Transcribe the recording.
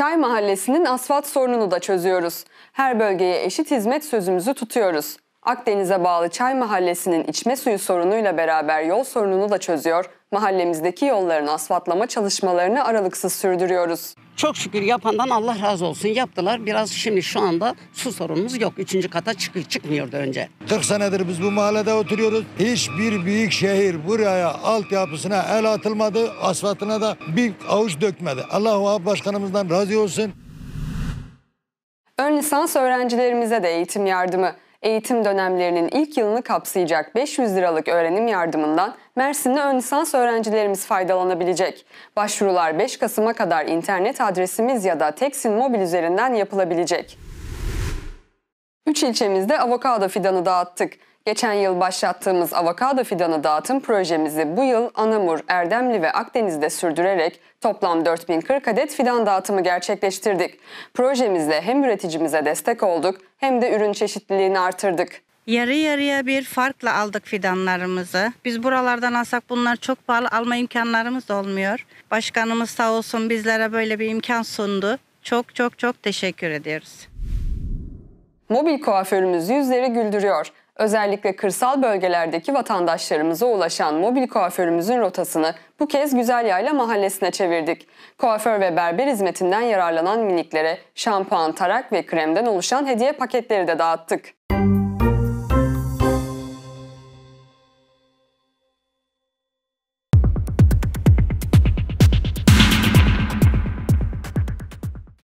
Çay Mahallesi'nin asfalt sorununu da çözüyoruz. Her bölgeye eşit hizmet sözümüzü tutuyoruz. Akdeniz'e bağlı Çay Mahallesi'nin içme suyu sorunuyla beraber yol sorununu da çözüyor, mahallemizdeki yolların asfaltlama çalışmalarını aralıksız sürdürüyoruz. Çok şükür yapandan Allah razı olsun yaptılar. Biraz şimdi şu anda su sorunumuz yok. Üçüncü kata çık çıkmıyordu önce. 40 senedir biz bu mahallede oturuyoruz. Hiçbir büyük şehir buraya altyapısına el atılmadı. Asfaltına da bir avuç dökmedi. Allahu başkanımızdan razı olsun. Ön lisans öğrencilerimize de eğitim yardımı eğitim dönemlerinin ilk yılını kapsayacak 500 liralık öğrenim yardımından Mersin'de ön lisans öğrencilerimiz faydalanabilecek. Başvurular 5 Kasım'a kadar internet adresimiz ya da Teksin Mobil üzerinden yapılabilecek. 3 ilçemizde avokado fidanı dağıttık. Geçen yıl başlattığımız avokado fidanı dağıtım projemizi bu yıl Anamur, Erdemli ve Akdeniz'de sürdürerek toplam 4040 adet fidan dağıtımı gerçekleştirdik. Projemizle hem üreticimize destek olduk hem de ürün çeşitliliğini artırdık. Yarı yarıya bir farkla aldık fidanlarımızı. Biz buralardan alsak bunlar çok pahalı alma imkanlarımız olmuyor. Başkanımız sağ olsun bizlere böyle bir imkan sundu. Çok çok çok teşekkür ediyoruz. Mobil kuaförümüz yüzleri güldürüyor. Özellikle kırsal bölgelerdeki vatandaşlarımıza ulaşan mobil kuaförümüzün rotasını bu kez Güzel Yayla Mahallesi'ne çevirdik. Kuaför ve berber hizmetinden yararlanan miniklere şampuan, tarak ve kremden oluşan hediye paketleri de dağıttık.